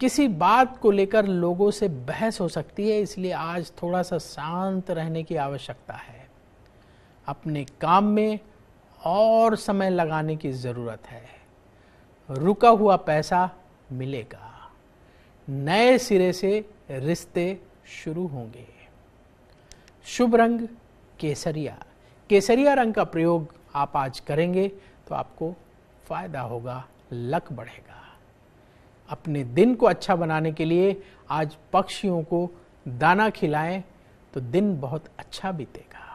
किसी बात को लेकर लोगों से बहस हो सकती है इसलिए आज थोड़ा सा शांत रहने की आवश्यकता है अपने काम में और समय लगाने की ज़रूरत है रुका हुआ पैसा मिलेगा नए सिरे से रिश्ते शुरू होंगे शुभ रंग केसरिया केसरिया रंग का प्रयोग आप आज करेंगे तो आपको फायदा होगा लक बढ़ेगा अपने दिन को अच्छा बनाने के लिए आज पक्षियों को दाना खिलाएं तो दिन बहुत अच्छा बीतेगा